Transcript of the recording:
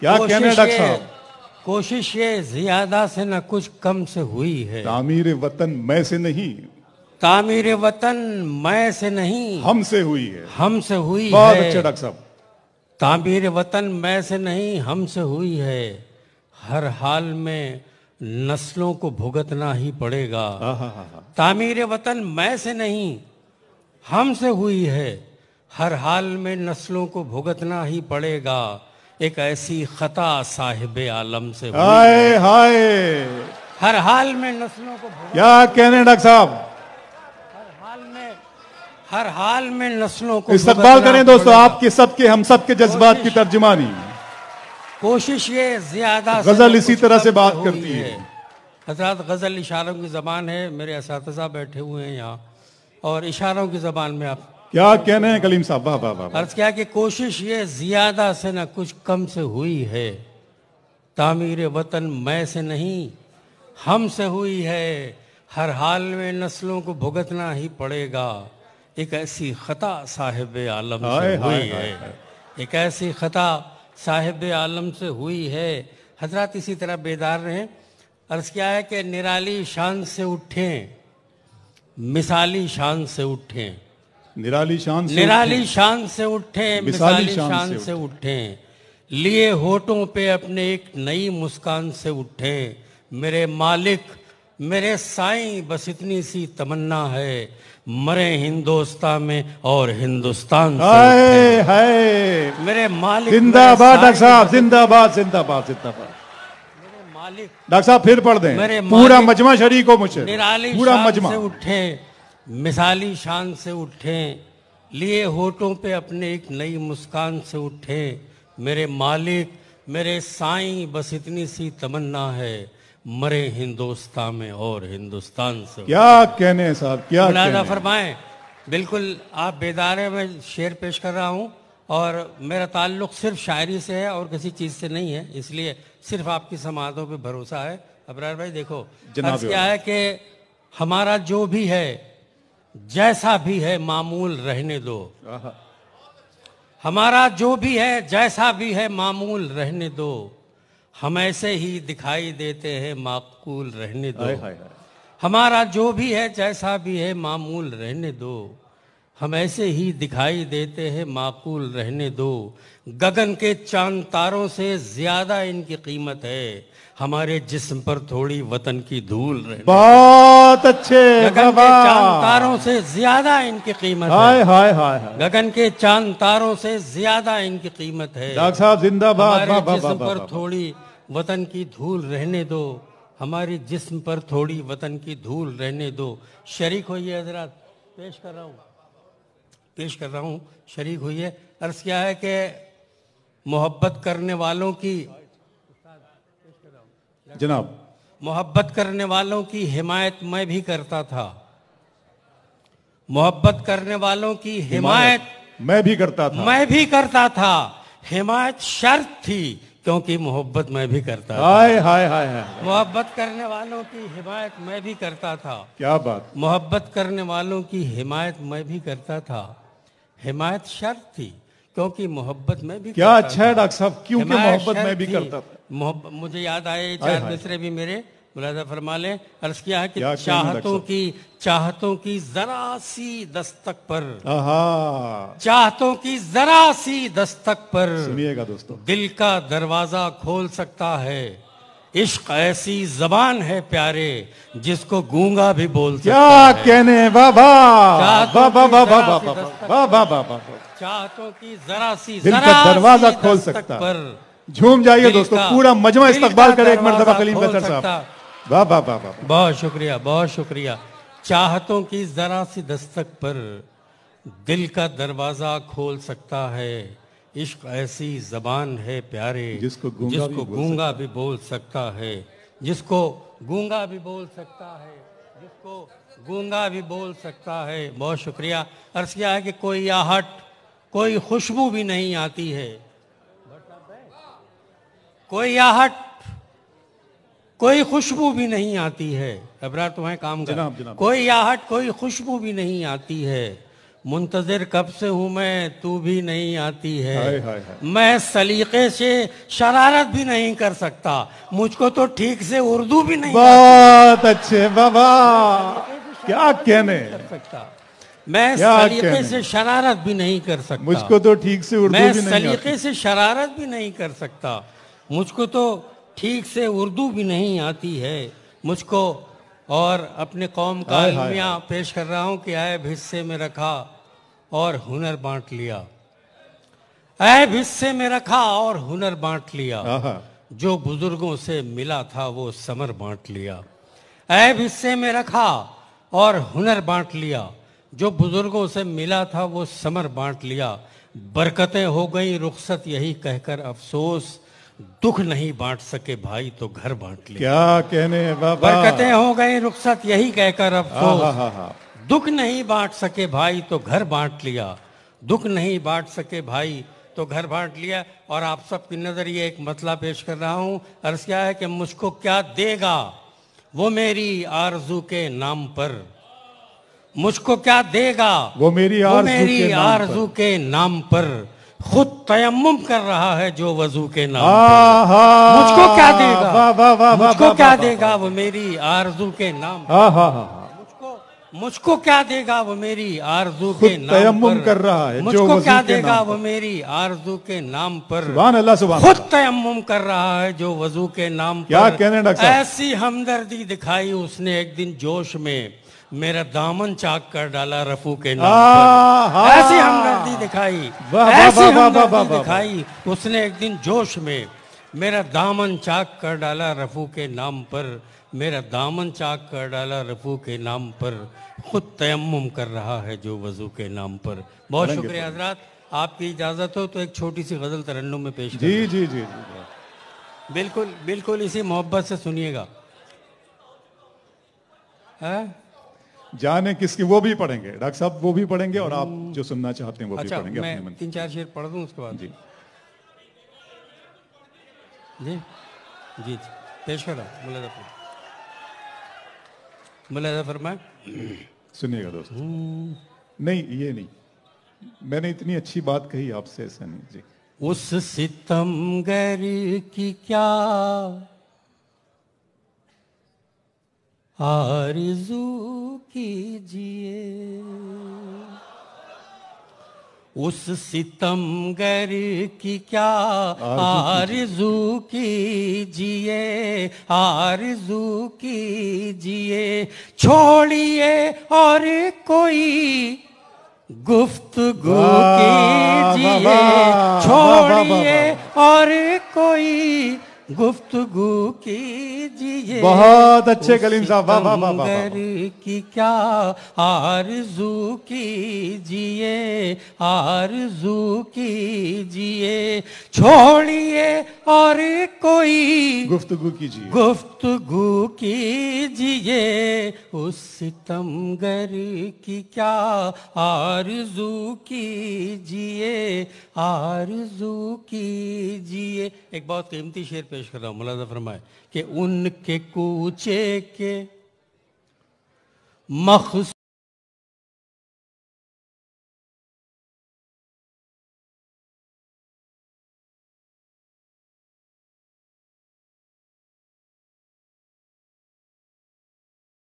क्या कहने डॉक्टर साहब कोशिश ये ज्यादा से ना कुछ कम से हुई है तामीर वतन मैं से नहीं तामीर वतन मैं से नहीं हमसे हुई है हमसे हुई बहुत अच्छा डॉक्टर साहब तामीर वतन मैं से नहीं हमसे हुई है हर हाल में नस्लों को भुगतना ही पड़ेगा हाँ, हाँ, हाँ, तामीर वतन मैं से नहीं हमसे हुई है हर हाल में नस्लों को भुगतना ही पड़ेगा एक ऐसी खता साहिब आलम से हाय हाय हर हाल में नस्लों को क्या कहने डॉक्टर साहब हर हाल में हर हाल में नस्लों को इस्तेमाल करें दोस्तों आपके सबके हम सबके जज्बात की तर्जुमानी कोशिश ये ज्यादा गजल इसी तरह से बात करती है हजरत गजल इशारों की जबान है मेरे इस बैठे हुए हैं यहाँ और इशारों की जबान में आप क्या कहने हैं कलीम साहब वाह वाह वाह अर्ज किया कि कोशिश ये ज्यादा से ना कुछ कम से हुई है तामीर वतन मैं से नहीं हम से हुई है हर हाल में नस्लों को भुगतना ही पड़ेगा एक ऐसी खता साहिब आलम से हुई है एक ऐसी खता साहिब आलम से हुई है हजरत इसी तरह बेदार रहे अर्ज क्या है कि निराली शान से उठें मिसाली शान से उठें निराली शान से निराली शान से उठे मिसाली शान से उठे लिए होठों पे अपने एक नई मुस्कान से उठे मेरे मालिक मेरे साईं बस इतनी सी तमन्ना है मरे हिंदुस्तान में और हिंदुस्तान से हाय मेरे मालिक जिंदाबाद डॉक्टर साहब जिंदाबाद जिंदाबाद जिंदाबाद मेरे मालिक डॉक्टर साहब फिर पढ़ दें पूरा मजमा शरीक को मुझे निराली पूरा मजमा उठे मिसाली शान से उठें लिए होठों पे अपने एक नई मुस्कान से उठें मेरे मालिक मेरे साई बस इतनी सी तमन्ना है मरे हिंदुस्तान में और हिंदुस्तान से क्या कहने साहब क्या मुलादा फरमाएं बिल्कुल आप बेदार में शेर पेश कर रहा हूँ और मेरा ताल्लुक सिर्फ शायरी से है और किसी चीज़ से नहीं है इसलिए सिर्फ आपकी समाधों पे भरोसा है अबरार भाई देखो क्या है कि हमारा जो भी है जैसा भी है मामूल रहने दो हमारा जो भी है जैसा भी है मामूल रहने दो हम ऐसे ही दिखाई देते हैं माकूल रहने दो हमारा जो भी है जैसा भी है मामूल रहने दो हम ऐसे ही दिखाई देते हैं माकूल रहने दो गगन के चांद तारों से ज्यादा इनकी कीमत है हमारे जिस्म पर थोड़ी वतन की धूल रहे बहुत अच्छे गगन के चांद तारों से ज्यादा इनकी कीमत हाय हाय हाय गगन के चांद तारों से ज्यादा इनकी कीमत है डॉक्टर साहब जिंदाबाद जिस्म पर थोड़ी वतन की धूल रहने दो हमारे जिस्म पर थोड़ी वतन की धूल रहने दो शरीक हो ये हजरात पेश कर रहा हूँ पेश कर रहा हूँ शरीक हुई है अर्ज़ क्या है कि मोहब्बत करने वालों की जनाब मोहब्बत करने वालों की हिमायत मैं भी करता था मोहब्बत करने वालों की हिमायत मैं भी करता था मैं भी करता था हिमायत शर्त थी क्योंकि मोहब्बत मैं भी करता था हाय हाय हाय हाय मोहब्बत करने वालों की हिमायत मैं भी करता था क्या बात मोहब्बत करने वालों की हिमायत मैं भी करता था हिमायत शर्त थी क्योंकि मोहब्बत में भी क्या अच्छा है डॉक्टर साहब क्योंकि मोहब्बत में भी करता था मुझे याद आए चार मिसरे भी मेरे मुलाजा फरमा लें अर्ज किया है कि चाहतों की चाहतों की जरा सी दस्तक पर चाहतों की जरा सी दस्तक पर सुनिएगा दोस्तों दिल का दरवाजा खोल सकता है इश्क ऐसी जबान है प्यारे जिसको गूंगा भी बोलते क्या कहने बाबा चाहतों की जरा सी दिल का दरवाजा खोल सकता पर झूम जाइए दोस्तों पूरा मजमा इस्तकबाल करे एक मरतबा कलीम कतर साहब वाह वाह वाह बहुत शुक्रिया बहुत शुक्रिया चाहतों की जरा सी दस्तक पर दिल का दरवाजा खोल सकता है इश्क ऐसी जबान है प्यारे जिसको गूंगा जिसको भी गूंगा भी बोल सकता है जिसको गूंगा भी बोल सकता है जिसको गूंगा भी बोल सकता है बहुत शुक्रिया अर्ज किया है कि कोई आहट कोई खुशबू भी नहीं आती है कोई आहट कोई खुशबू भी नहीं आती है अबरार तुम्हें काम जनाब, कोई आहट कोई खुशबू भी नहीं आती है मुंतजर कब से हूँ मैं तू भी नहीं आती है हाय, हाय, हाय। मैं सलीके से शरारत भी नहीं कर सकता मुझको तो ठीक से उर्दू भी नहीं बहुत अच्छे बाबा क्या कहने सकता मैं सलीके से शरारत भी नहीं कर सकता मुझको तो ठीक से उर्दू मैं सलीके से शरारत भी नहीं कर सकता मुझको तो ठीक से उर्दू भी नहीं आती है मुझको और अपने कौम का अलमिया पेश कर रहा हूँ कि ऐब हिस्से में रखा और हुनर बांट लिया ऐब हिस्से में रखा और हुनर बांट लिया जो बुजुर्गों से मिला था वो समर बांट लिया ऐब हिस्से में रखा और हुनर बांट लिया जो बुजुर्गों से मिला था वो समर बांट लिया बरकतें हो गई रुखसत यही कहकर अफसोस दुख नहीं बांट सके भाई तो घर बांट ले क्या कहने बाबा बरकते हो गए रुखसत यही कहकर अब तो दुख नहीं बांट सके भाई तो घर बांट लिया दुख नहीं बांट सके भाई तो घर बांट लिया और आप सबकी नज़र ये एक मतला पेश कर रहा हूं अर्ज क्या है कि मुझको क्या देगा वो मेरी आरजू के नाम पर मुझको क्या देगा वो मेरी आरजू, वो मेरी आरजू के नाम पर, के नाम पर। खुद तयम कर रहा है जो वजू के नाम मुझको क्या देगा मुझको क्या देगा वो मेरी आरजू के नाम मुझको क्या देगा वो मेरी आरजू के नाम पर कर रहा है मुझको क्या देगा वो मेरी आरजू के नाम पर खुद तयम कर रहा है जो वजू के नाम पर क्या कहने ऐसी हमदर्दी दिखाई उसने एक दिन जोश में मेरा दामन चाक कर डाला रफू के नाम ऐसी हमदर्दी दिखाई ऐसी दिखाई उसने एक दिन जोश में मेरा दामन चाक कर डाला रफू के नाम पर मेरा दामन चाक कर डाला रफू के नाम पर खुद तयम कर रहा है जो वजू के नाम पर बहुत शुक्रिया हजरात आपकी इजाज़त हो तो एक छोटी सी गज़ल तरन्नों में पेश जी जी जी बिल्कुल बिल्कुल इसी मोहब्बत से सुनिएगा है जाने किसकी वो भी पढ़ेंगे डॉक्टर साहब वो भी पढ़ेंगे और आप जो हम्म। सुनना चाहते हैं वो अच्छा, भी पढ़ेंगे मैं अपने तीन चार शेर पढ़ दूं उसके बाद जी जी जी पेश करो मुलादा मुलादा मैं सुनिएगा दोस्त हम्म। नहीं ये नहीं मैंने इतनी अच्छी बात कही आपसे ऐसा नहीं जी उस सितम सितमगर की क्या आरजू कीजिए उस सितमगर की क्या आरजू कीजिए आरजू कीजिए छोड़िए और कोई गुफ्त कीजिए छोड़िए और कोई गुफ्तगु कीजिए बहुत अच्छे कलीम साहब वाह वाह वाह की क्या आरजू कीजिए आरजू कीजिए छोड़िए और कोई गुफ्तगु कीजिए गुफ्तगु कीजिए उस सितमगर की क्या आरजू कीजिए आरजू कीजिए एक बहुत कीमती शेर पे पेश कर रहा हूं मुलाजा फरमाए कि उनके कूचे के मखस